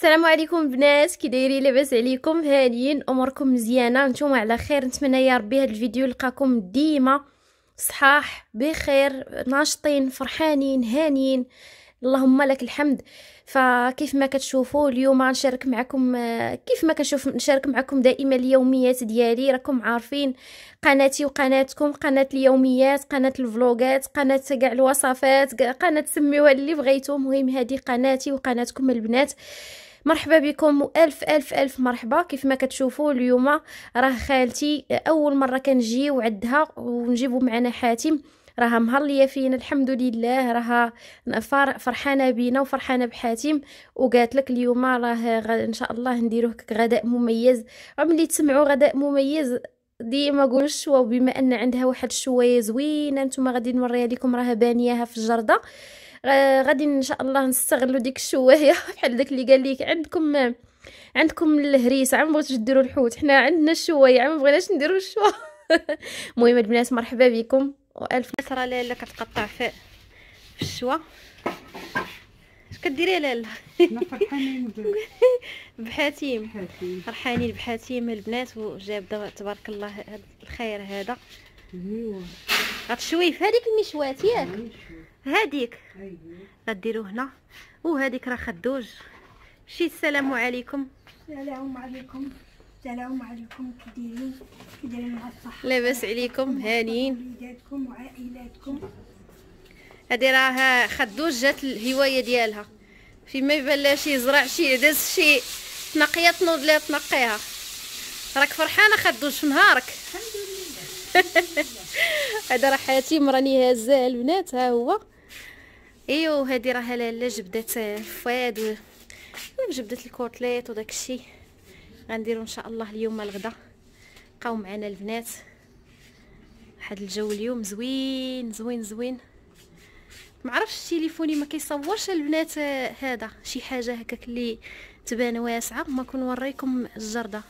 السلام عليكم بنات كي دايرين لاباس عليكم هانيين اموركم مزيانه نتوما على خير نتمنى يا ربي هذا الفيديو يلقاكم ديما صحاح بخير ناشطين فرحانين هانيين اللهم لك الحمد فكيف ما كتشوفوا اليوم نشارك معكم آه، كيف ما كنشوف نشارك معكم دائما اليوميات ديالي راكم عارفين قناتي وقناتكم قناه اليوميات قناه الفلوغات قناه كاع الوصفات قناه سميوها اللي بغيتو مهم هذه قناتي وقناتكم البنات مرحبا بكم و الف الف مرحبا كيف ما كتشوفوا اليوم راه خالتي اول مره كنجيو عندها ونجيبو معنا حاتم راها مهليه فينا الحمد لله راها فرحانه بينا وفرحانه بحاتم وقالت لك اليوم راه ان شاء الله نديروه غداء مميز عملي تسمعوا غداء مميز ديما نقول الشوا وبما ان عندها واحد الشوايه زوينه نتوما غادي نوريها لكم راها بانياها في الجرده غادي ان شاء الله نستغلوا ديك الشواهيه بحال داك اللي قال لك عندكم عندكم الهريسه عم بغيتوش ديروا الحوت حنا عندنا الشوايه عم بغيناش نديروا الشوا المهم البنات مرحبا بكم والف نصره لاله كتقطع في الشوا اش كديري يا لاله بحاتيم فرحانين بحاتيم البنات وجاب تبارك الله هذا الخير هذا هاد أيوة. في هذيك المشوات ياك أيوة. هذيك غديرو أيوة. هنا وهذيك راه خدوج شي السلام عليكم السلام عليكم السلام عليكم كي دايرين كي دايرين مع الصحه لاباس عليكم هانيين وليداتكم وعائلاتكم هادي راه خدوج جات الهوايه ديالها فيما يبان لها شي زرع شي عدس شي تنقيه تنوض لها تنقيها راك فرحانه خدوج في نهارك الحمد هذا راه حاتم راني هازاه البنات ها هو ايوا هذه راه لاله جبدات فؤاد وجبدات الكوتليت وداك الشيء غنديرو ان شاء الله اليوم الغدا بقاو معنا البنات واحد الجو اليوم زوين زوين زوين عرفش تليفوني ما كيصورش البنات آه، هذا شي حاجه هكاك اللي تبان واسعه ما كنوريكم الجرده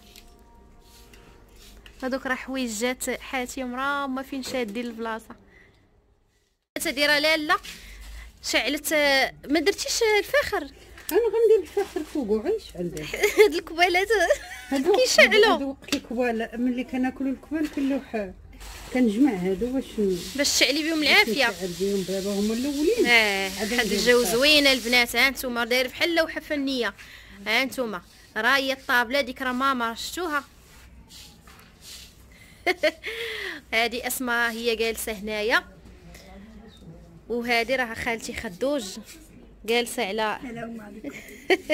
هذوك راه حويجات جات حاتي مرا ما فين شادين البلاصه تديرها لاله شعلت ما درتيش الفاخر انا غندير الفاخر فوق وعيش عندي هاد الكبالات كيشعلوا هاد وقت الكبال ملي كناكلوا الكبال كنلوح كنجمع هادو باش باش تشعلي بهم العافيه تشعل بهم بابا هما الاولين اه هاد الجو زوين البنات ها انتم داير بحال لوحه فنيه ها انتم راهي الطابله ديك راه ماما شفتوها هادي اسماء هي جالسه هنايا وهادي راه خالتي خدوج جالسه على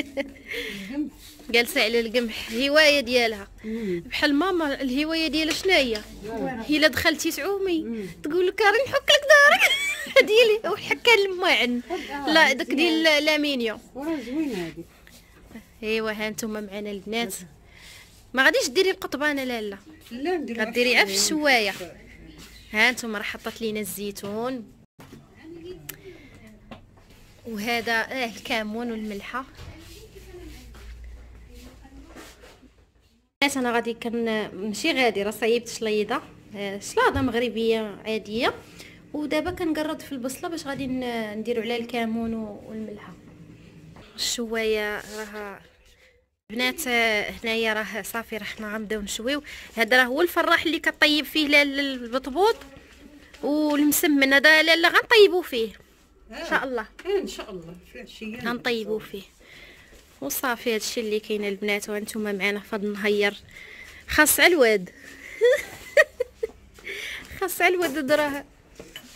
جالسه على القمح هوايه ديالها بحال ماما الهوايه ديالها شنو هي هي الا دخلتي تعومي تقول لك راني نحك لك دارك ديالي وحكا الماعن لا داك ديال لامينيو وراه زوينه هادي ايوا ها نتوما معنا البنات ما غاديش ديري القطبانه لالا غديري غير في الشوايه ها انتم راه حطت لينا الزيتون وهذا اه الكمون والملحه انا غادي كن ماشي غادي راه صايبت شليضه اه، شلاضه مغربيه عاديه ودابا كنقرد في البصله باش غادي نديرو عليها الكمون والملحه الشوايه راها البنات آه، هنايا راه صافي راه حنا غنبداو نشويو هذا راه هو الفراح اللي كطيب فيه البطبوط والمسمن هذا لا لا غنطيبو فيه آه. ان شاء الله آه، ان شاء الله غنطيبو فيه وصافي هادشي اللي كاين البنات وانتم معنا في هاد النهار خاص على الواد خاص على الواد راه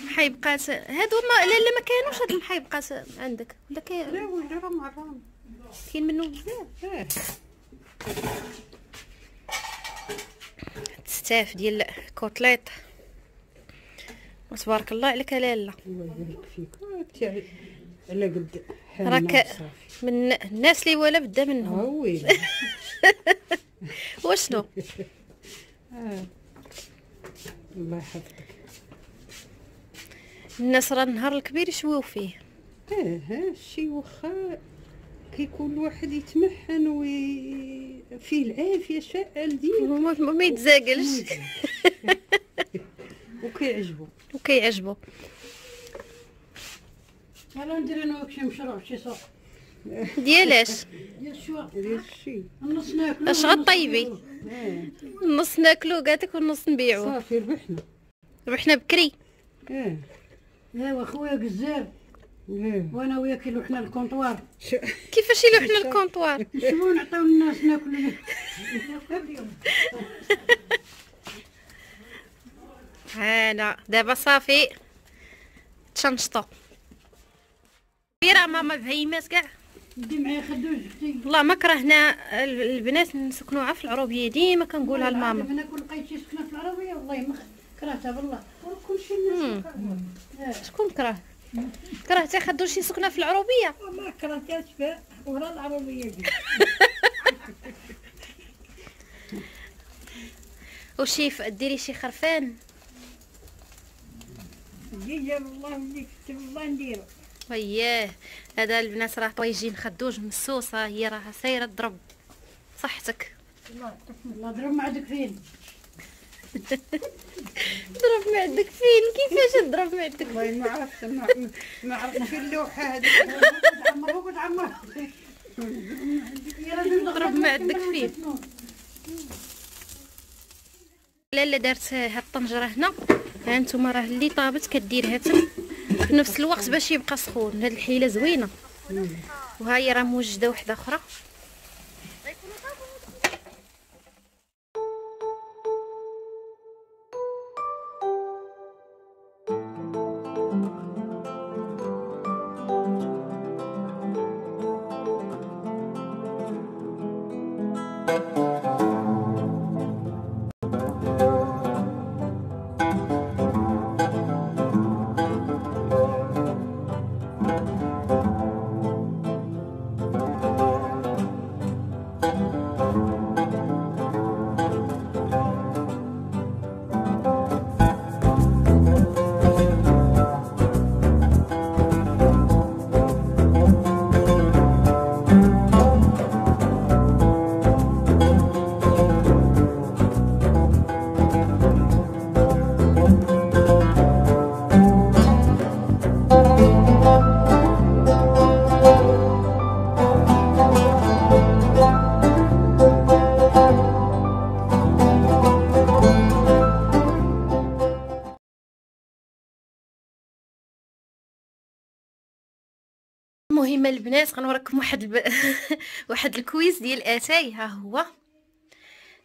حيبقات هادو ما لا لا ما كانوش هاد الحيبقات عندك ولا كاين لا ولا راه معران كاين منو بزاف ستاف ديال الكوتليط تبارك الله عليك لاله الله يبارك فيك آه، على قد راك من الناس اللي ولا بدا منهم آه، وي وشنو آه. الله يحفظك الناس راه النهار الكبير يشويو فيه اه ها الشي وخا كيكون الواحد يتمحن فيه العافيه شاعل ديما ما يتزاقلش وكيعجبو وكيعجبو يلا ندير انا وياك شي مشروع شي سوق ديالاش ديال شو ديال الشي النص ناكلو اش غطيبي اه. النص ناكلو كاتك والنص نبيعو صافي ربحنا ربحنا بكري اه ايوا خويا كزار وانا وياك يلوحنا الكونطوار كيفاش يلوحنا الكونطوار شنو نعطيو الناس ناكل هانا دابا صافي تشنشطو كبيره ماما بهيمات كاع دي معايا خدوج والله ما كرهنا البنات نسكنوها في العروبيه ديما كنقولها لماما انا كون لقيت شي سكنه في العروبيه والله ما كرهتها بالله كلشي شكون كره كرهتي خدو شي سكنه في العروبيه ما كرهتهاش ورا العروبيه وشي ديري شي خرفان يا الله اللي كتب الله نديرو وياه هذا البنات راه طويجين خدوج مسوسه هي راه سايره تضرب صحتك الله الله ضرب مع دك فين ضرب معدك فين كيفاش تضرب معدك والله ما عرفت ما عرفت فين اللوحه هذيك عمرو وقد ضرب معدك فين لاله دارت هاد الطنجره هنا ها انتم راه اللي طابت كديرها تم في نفس الوقت باش يبقى سخون هاد الحيله زوينه وها هي راه موجده وحده اخرى ديما البنات غنوريكم واحد الب... واحد الكويز ديال اتاي ها هو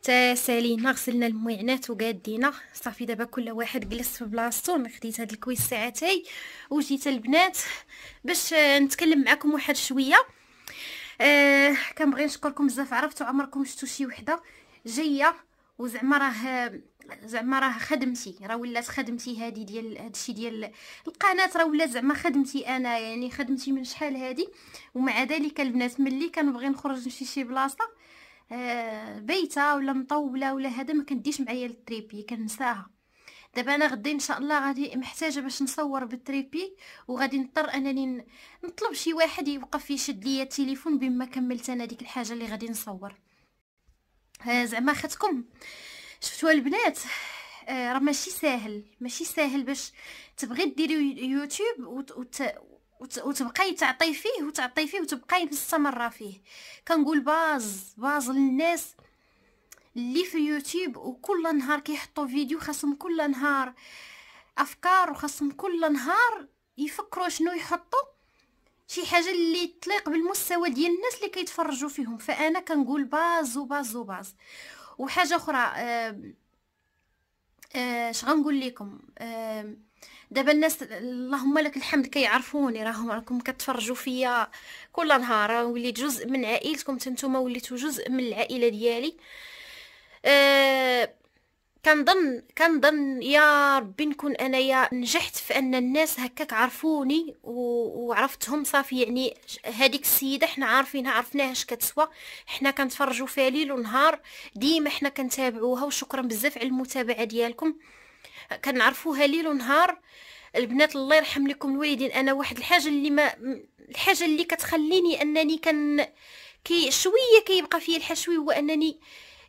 تا سالينا غسلنا المعنات وقادينا صافي دابا كل واحد جلس في بلاصتو خديت هاد الكويز ساعتي وجيت البنات باش نتكلم معكم واحد شويه آه كنبغي نشكركم بزاف عرفتوا عمركم شفتوا شي وحده جايه وزعما راه زعما راه خدمتي راه ولات خدمتي هادي ديال هادشي ديال القناه راه ولات زعما خدمتي انا يعني خدمتي من شحال هادي ومع ذلك البنات ملي كنبغي نخرج نمشي شي بلاصه آه بيته ولا مطوله ولا هذا ما كنديش معايا التريبي كنساها دابا انا غدي ان شاء الله غادي محتاجه باش نصور بالتريبي وغادي نضطر انني نطلب شي واحد يوقف يشد ليا التليفون بما كملت انا ديك الحاجه اللي غادي نصور آه، زعما خاتكم شفتوا البنات آه، راه ماشي ساهل ماشي ساهل باش تبغي ديري يوتيوب وت... وت... وتبقاي تعطي فيه وتعطي فيه وتبقاي مستمره فيه كنقول باز باز للناس اللي في يوتيوب وكل نهار كيحطوا فيديو خاصهم كل نهار افكار وخاصهم كل نهار يفكروا شنو يحطوا شي حاجه اللي تليق بالمستوى ديال الناس اللي كيتفرجوا فيهم فانا كنقول باز وباز وباز وحاجه اخرى اش غنقول لكم دابا الناس اللهم لك الحمد كيعرفوني راهم راكم كتفرجوا فيا كل نهار وليت جزء من عائلتكم تنتوما وليتوا جزء من العائله ديالي أه كنظن كنظن يا ربي نكون انايا نجحت في ان الناس هكاك عرفوني و... وعرفتهم صافي يعني هذيك السيده حنا عارفينها عرفناها اش كتسوى حنا كنتفرجوا فيها ليل ونهار ديما حنا كنتابعوها وشكرا بزاف على المتابعه ديالكم كنعرفوها ليل ونهار البنات الله يرحم لكم الوالدين انا واحد الحاجه اللي ما الحاجه اللي كتخليني انني كن كي شويه كيبقى فيا الحال هو انني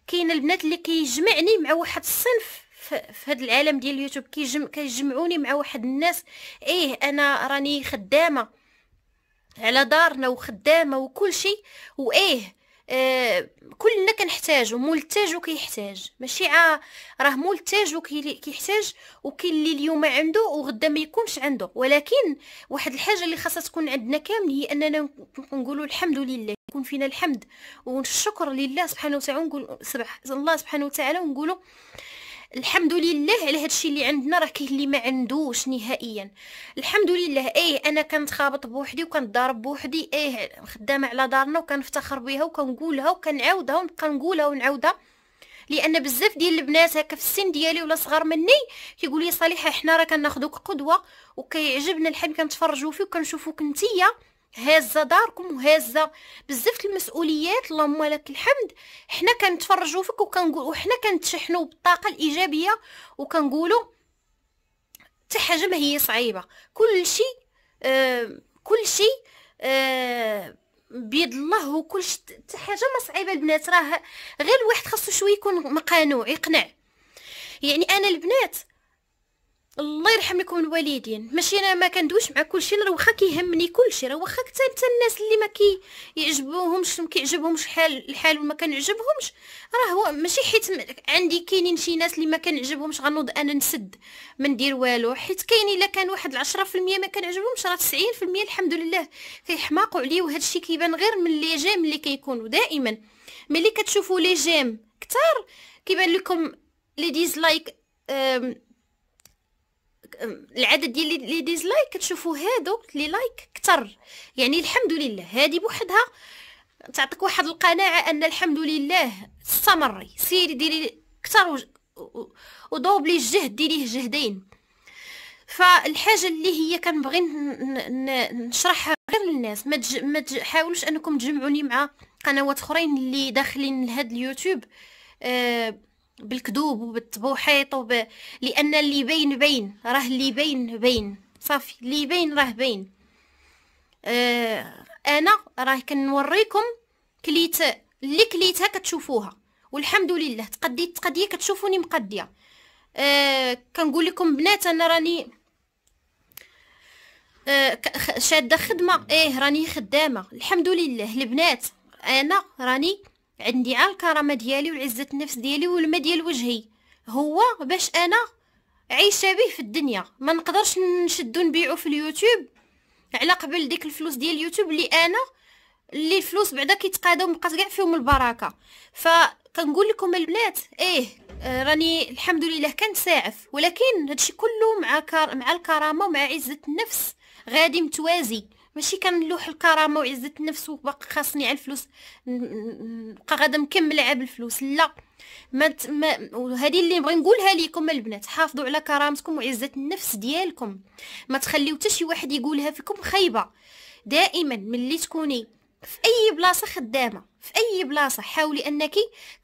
كاين البنات اللي كيجمعني مع واحد الصنف في هذا العالم ديال اليوتيوب كيجمع كيجمعوني مع واحد الناس ايه انا راني خدامه على دارنا وخدامه وكل شيء وايه آه كلنا كنحتاجو ملتاج وكيحتاج ماشي عا راه ملتاج وكيحتاج وكاين اللي اليوم عنده وغدا ما يكونش عنده ولكن واحد الحاجه اللي خاصها تكون عندنا كامل هي اننا نقولوا الحمد لله يكون فينا الحمد والشكر لله سبحانه وتعالى ونقول سبح الله سبحانه وتعالى ونقولوا الحمد لله على هذا الشيء اللي عندنا راه كاين اللي ما عندوش نهائيا الحمد لله ايه انا كنتخابط بوحدي وكنضرب بوحدي ايه خدامه على دارنا وكنفتخر بها وكنقولها وكنعاودها ونبقى نقولها ونعاودها لان بزاف ديال البنات هكا في السن ديالي ولا صغار مني كيقول لي صالحه حنا راه كناخذوك قدوه وكيعجبنا الحال كنتفرجوا فيك وكنشوفوك نتيا هازه داركم وهازه بزاف المسؤوليات اللهم لك الحمد حنا كنتفرجوا فيك وكنقول وحنا كنتشحنوا بالطاقه الايجابيه وكنقولوا حتى حاجه ما هي صعيبه كلشي آه كلشي آه بيد الله وكلشي حتى حاجه ما صعيبه البنات راه غير الواحد خاصو شويه يكون مقانوع يقنع يعني انا البنات الله يرحم لكم الوالدين ماشي انا ما كندوش مع كلشي راه واخا كيهمني كلشي راه واخا حتى الناس اللي ما كي ما كيعجبهمش الحال الحال وما كنعجبهمش راه هو ماشي حيت عندي كاينين شي ناس اللي ما كنعجبهمش غنوض انا نسد ما ندير والو حيت كاين الا كان واحد 10% ما كنعجبهمش راه 90% الحمد لله كيحماقوا عليه وهذا الشيء كيبان غير من لي جيم اللي كيكونوا دائما ملي كتشوفوا لي جيم كثار كيبان لكم لي ديزلايك العدد ديال لي ديزلايك كتشوفوا هادوك لي لايك كتر يعني الحمد لله هذه بوحدها تعطيك واحد القناعه ان الحمد لله استمري سيري ديري كتر ودوبلي الجهد ديريه جهدين فالحاجه اللي هي كنبغي نشرحها غير للناس ما تج... ما تحاولوش انكم تجمعوني مع قنوات اخرين اللي داخلين لهاد اليوتيوب أه بالكذوب وبالتبوحيط وب... لان اللي بين بين راه اللي بين بين صافي اللي بين راه بين آه انا راه كنوريكم كليت اللي كليتها كتشوفوها والحمد لله تقديت تقديه كتشوفوني مقديه آه كنقول لكم بنات انا راني آه شاده خدمه ايه راني خدامه الحمد لله البنات انا راني عندي على الكرامه ديالي والعزه النفس ديالي والماء ديال وجهي هو باش انا عايشه به في الدنيا ما نقدرش نشدو نبيعو في اليوتيوب على قبل ديك الفلوس ديال اليوتيوب اللي انا اللي الفلوس بعدا كيتقاداو مبقات كاع فيهم البركه فكنقول لكم البنات ايه راني الحمد لله كنساعف ولكن هادشي كله مع كار... مع الكرامه ومع عزه النفس غادي متوازي ماشي كنلوح الكرامه وعزه النفس وباقي خاصني على الفلوس نبقى غادا مكمله على الفلوس لا ما, هذه اللي نبغي نقولها لكم البنات حافظوا على كرامتكم وعزه النفس ديالكم ما تخليو حتى شي واحد يقولها فيكم خايبه دائما ملي تكوني في اي بلاصه خدامه في اي بلاصه حاولي انك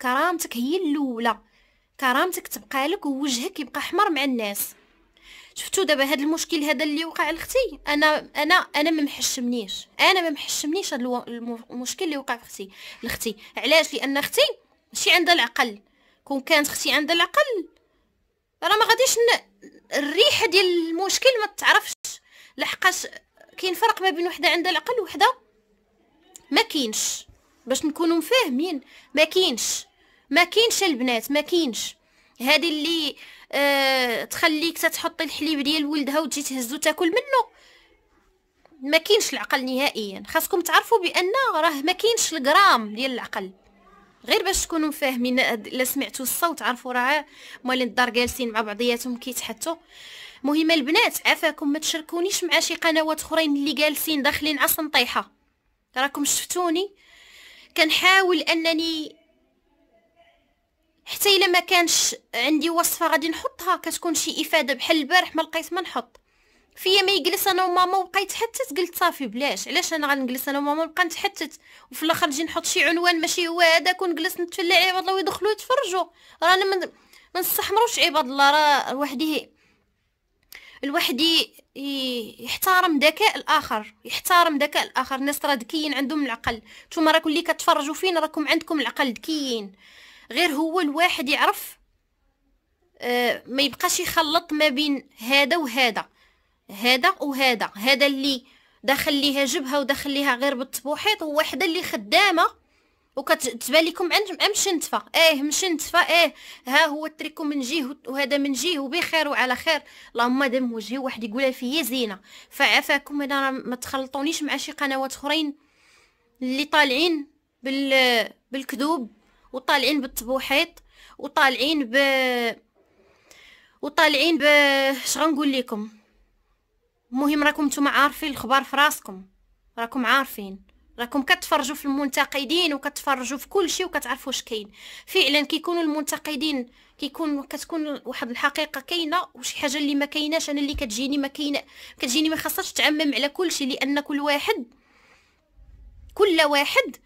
كرامتك هي الاولى كرامتك تبقى لك ووجهك يبقى احمر مع الناس شفتوا دابا هذا المشكل هذا اللي وقع لاختي انا انا انا ما محشمنيش انا ما محشمنيش هذا المشكل اللي وقع في اختي لاختي علاش لان اختي ماشي عندها العقل كون كانت اختي عندها العقل راه ما غاديش ن... الريحه ديال المشكل ما تعرفش لحقاش كاين فرق ما بين وحده عندها العقل وحده ما كاينش باش نكونوا مفاهمين ما كاينش ما كاينش البنات ما كاينش هذه اللي أه تخليك تتحطي الحليب ديال ولدها وتجي تهزو تاكل منه ما كاينش العقل نهائيا خاصكم تعرفوا بان راه ما كاينش الجرام ديال العقل غير باش تكونوا فاهمين الا سمعتوا الصوت عرفوا راه مالين الدار جالسين مع بعضياتهم كيتحطوا مهم البنات عافاكم ما تشاركونيش مع شي قنوات اخرين اللي جالسين داخلين عصن طيحه راكم شفتوني كنحاول انني حتى الا ما كانش عندي وصفه غادي نحطها كتكون شي افاده بحال البارح ما لقيت ما نحط فيا ما يجلس انا وماما وبقيت حتى قلت صافي بلاش علاش انا غنجلس انا وماما نبقى نتحتت وفي الاخر نجي نحط شي عنوان ماشي هو كون جلس نتفلع عباد الله ويدخلوا يتفرجوا رانا من نستحمروش إيه عباد الله راه الواحد الواحد يحترم ذكاء الاخر يحترم ذكاء الاخر الناس راه ذكيين عندهم العقل نتوما راكم اللي كتفرجوا فينا راكم عندكم العقل ذكيين غير هو الواحد يعرف آه، ما يبقاش يخلط ما بين هذا وهذا هذا وهذا هذا اللي داخل ليها جبهه وداخل ليها غير بالتبوحيط وواحده اللي خدامه وكتبان لكم عندهم ام شنتفه ايه مشنتفه ايه ها هو التريكو من جيه وهذا من جيه وبخير وعلى خير اللهم دم وجهي واحد يقولها فيا زينه فعافاكم انا ما تخلطونيش مع شي قنوات اخرين اللي طالعين بال بالكذوب وطالعين بالطبوحيط وطالعين ب وطالعين ب اش غنقول لكم المهم راكم نتوما عارفين الخبر في راسكم راكم عارفين راكم كتفرجوا في المنتقدين وكتفرجوا في كل شيء وكتعرفوا واش كاين فعلا كيكونوا المنتقدين كيكون كتكون واحد الحقيقه كاينه وشي حاجه اللي ما كايناش انا اللي كتجيني ما كاينه كتجيني ما خاصهاش تعمم على كل شيء لان كل واحد كل واحد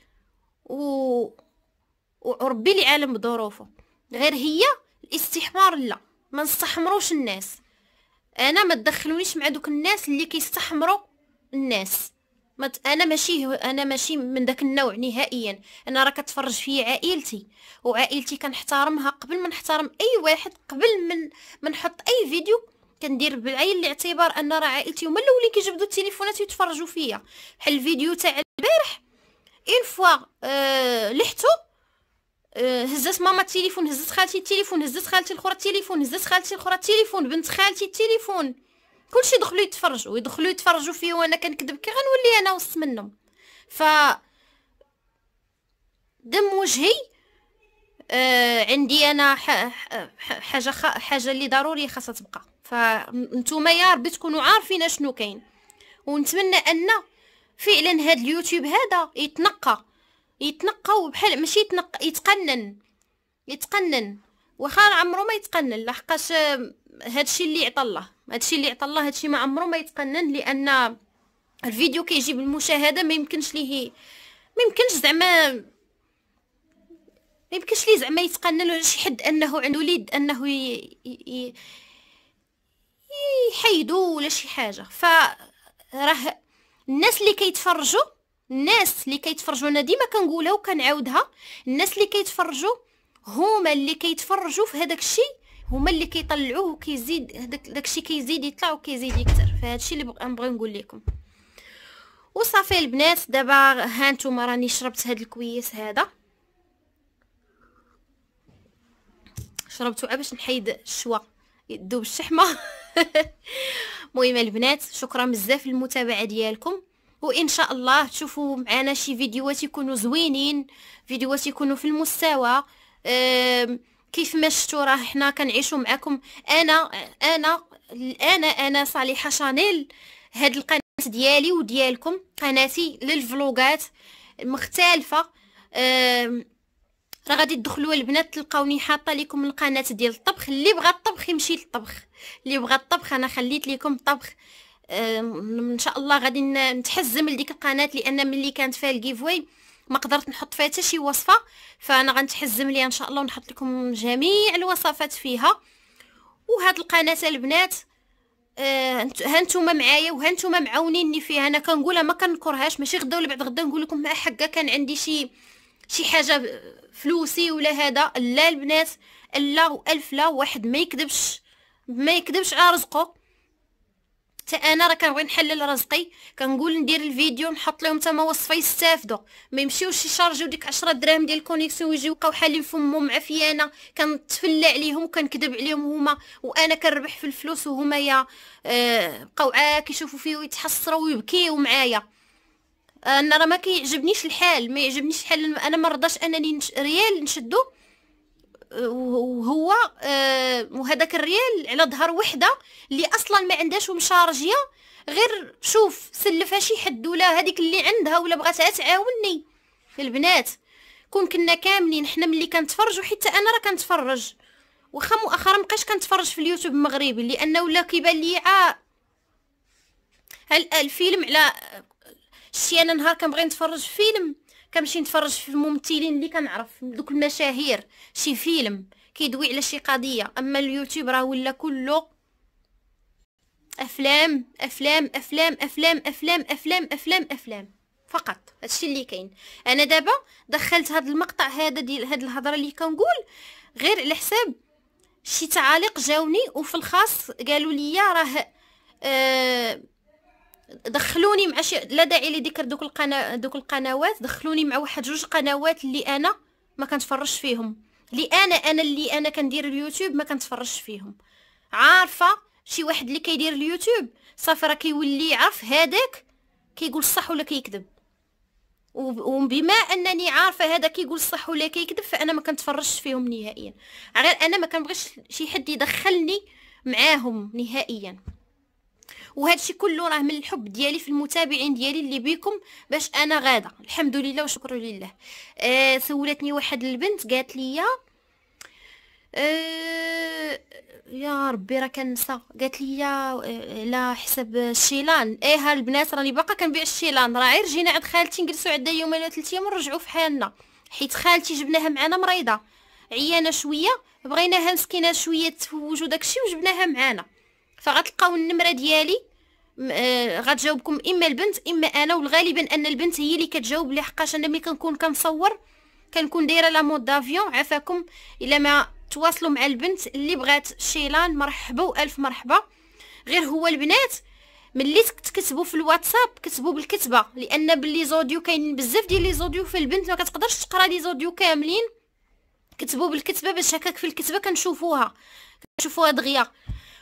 و وربي اللي عالم بظروفه غير هي الاستحمار لا ما نستحمروش الناس انا ما تدخلونيش مع دوك الناس اللي كيستحمروا الناس ما ت... انا ماشي انا ماشي من داك النوع نهائيا انا راه كتفرج في عائلتي وعائلتي كنحترمها قبل ما نحترم اي واحد قبل من نحط اي فيديو كندير بالعين الاعتبار ان راه عائلتي هما الاولين كيجبدوا التليفونات ويتفرجوا فيا بحال الفيديو تاع البارح اون فوا آه لحتو آه، هزت ماما التليفون هزت خالتي التليفون هزت خالتي الاخرى التليفون هزت خالتي الاخرى التليفون بنت خالتي التليفون كلشي دخلوا يتفرجوا يدخلوا يتفرجوا فيه وانا كنكذب كي غنولي انا وسط منهم ف دم وجهي آه عندي انا حاجه خ... حاجه اللي ضروري خاصها تبقى فانتوما يا ربي تكونوا عارفين شنو كاين ونتمنى ان فعلا هاد اليوتيوب هذا يتنقى يتنقاو بحال ماشي يتنق يتقنن يتقنن واخا عمرو ما يتقنن لحقاش هادشي اللي عطى الله هادشي اللي عطى الله هادشي ما عمرو ما يتقنن لان الفيديو كيجيب المشاهده ما يمكنش ليه ما يمكنش زعما ما يمكنش ليه زعما يتقنن ولا شي حد انه عنده وليد انه ي... ي... يحيدو ولا شي حاجه فراه الناس اللي كيتفرجوا الناس اللي كيتفرجوا انا ديما كنقولها وكنعاودها الناس اللي كيتفرجوا هما اللي كيتفرجوا في هذاك الشيء هما اللي كيطلعوه وكيزيد هذاك داكشي كيزيد يطلع وكيزيد يكثر فهذا الشيء اللي بغي نقول لكم وصافي البنات دابا ها نتوما راني شربت هاد الكويس هذا شربته أه، باش نحيد الشوا يدوب الشحمه المهم البنات شكرا بزاف للمتابعه ديالكم وان شاء الله تشوفوا معنا شي فيديوهات يكونوا زوينين فيديوهات يكونوا في المستوى كيف ما شفتوا راه حنا كنعيشوا معكم انا انا انا انا صالحه شانيل هاد القناه ديالي وديالكم قناتي للفلوغات مختلفه راه غادي تدخلوا البنات تلقاوني حاطه لكم القناه ديال الطبخ اللي بغى الطبخ يمشي للطبخ اللي بغى الطبخ انا خليت لكم الطبخ ان شاء الله غادي نتحزم لديك القناه لان ملي كانت فيها الجيفوي ما قدرت نحط فيها حتى شي وصفه فانا غنتحزم ليها ان شاء الله ونحط لكم جميع الوصفات فيها وهاد القناه البنات آه هانتوما معايا نتوما معاونيني فيها انا كنقولها ما كنكرهاش ماشي غدا ولا بعد غدا نقول لكم مع حقا كان عندي شي شي حاجه فلوسي ولا هذا لا البنات لا والف لا واحد ما يكذبش ما يكذبش على رزقه حتى انا راه كنبغي نحلل رزقي كنقول ندير الفيديو نحط لهم تما وصفه يستافدوا ما يمشيوش يشارجيو ديك 10 دراهم ديال الكونيكسيون ويجيو بقاو حالين فمهم عفيانه كنتفلى عليهم وكنكذب عليهم هما وانا كنربح في الفلوس وهما يا آه بقاو عاك يشوفوا فيه ويتحسروا ويبكيو معايا انا راه ما كيعجبنيش الحال ما يعجبنيش الحال انا ما رضاش انني ريال نشدو وهو آه، وهذاك الريال على ظهر وحده اللي اصلا ما عندهاش ومشارجيه غير شوف سلفها شي حد ولا هذيك اللي عندها ولا بغاتها تعاوني البنات كون كنا كاملين حنا ملي كنتفرجوا حتى انا راه كنتفرج واخا مؤخرا مابقاش كنتفرج في اليوتيوب المغربي لانه ولا كيبان لي آه الفيلم على شتي انا نهار كنبغي نتفرج فيلم كنمشي نتفرج في الممثلين اللي كنعرف دوك المشاهير شي فيلم كيدوي على شي قضيه اما اليوتيوب راه ولا كله افلام افلام افلام افلام افلام افلام افلام افلام فقط هادشي اللي كاين انا دابا دخلت هاد المقطع هذا ديال هاد الهضره اللي كنقول غير على حساب شي تعاليق جاوني وفي الخاص قالوا لي راه آه دخلوني مع شي لا داعي لذكر دوك القنا دوك القنوات دخلوني مع واحد جوج قنوات اللي انا ما كنتفرجش فيهم اللي انا انا اللي انا كندير اليوتيوب ما كنتفرجش فيهم عارفه شي واحد اللي كيدير اليوتيوب صافي راه كيولي عارف هذاك كيقول الصح ولا كيكذب وبما انني عارفه هذا كيقول الصح ولا كيكذب فانا ما كنتفرجش فيهم نهائيا غير انا ما كنبغيش شي حد يدخلني معاهم نهائيا وهذا الشيء كله راه من الحب ديالي في المتابعين ديالي اللي بيكم باش انا غاده الحمد لله وشكر لله آه سولتني واحد البنت قالت لي آه يا ربي راه كنسى قالت لي على آه، حساب الشيلان ايه البنات راني باقا كنبيع الشيلان راه غير جينا عند خالتي نجلسوا عندها يومين ولا ثلاث ايام ونرجعوا في حالنا حيت خالتي جبناها معنا مريضه عيانه شويه بغيناها مسكينه شويه تفوجوا داكشي وجبناها معانا فغتلقاو النمره ديالي آه غتجاوبكم اما البنت اما انا والغالبا ان البنت هي اللي كتجاوب لحقاش حقاش انا ملي كنكون كنصور كنكون دايره لا مود دافيون عفاكم الا ما تواصلوا مع البنت اللي بغات شيلان مرحبا والف مرحبا غير هو البنات ملي تكتبوا في الواتساب كتبوا بالكتبه لان باللي زوديو كاين بزاف ديال لي زوديو في البنت ما كتقدرش تقرا لي زوديو كاملين كتبوا بالكتبه باش هكاك في الكتبه كنشوفوها كنشوفوها دغيا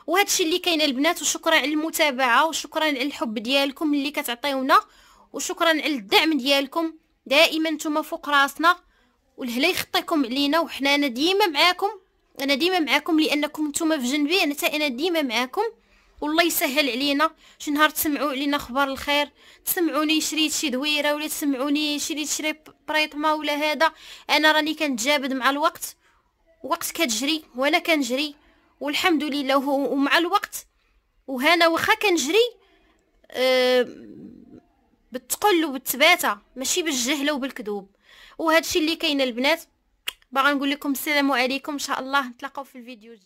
وهادشي اللي كاين البنات وشكرا على المتابعه وشكرا على الحب ديالكم اللي كتعطيونا وشكرا على الدعم ديالكم دائما نتوما فوق راسنا والهلا يخطيكم علينا وحنا انا ديما معاكم انا ديما معاكم لانكم نتوما في جنبي انا انا ديما معاكم والله يسهل علينا شي نهار تسمعوا علينا اخبار الخير تسمعوني شريت شي دويره ولا تسمعوني شريت شري بريطما ولا هذا انا راني كنتجابد مع الوقت وقت كتجري وانا كنجري والحمد لله ومع الوقت وهنا واخا كنجري أه بالتقل وبالتباتة ماشي بالجهلة وبالكذوب وهذا الشيء اللي كاين البنات باغا نقول لكم السلام عليكم ان شاء الله نتلاقاو في الفيديو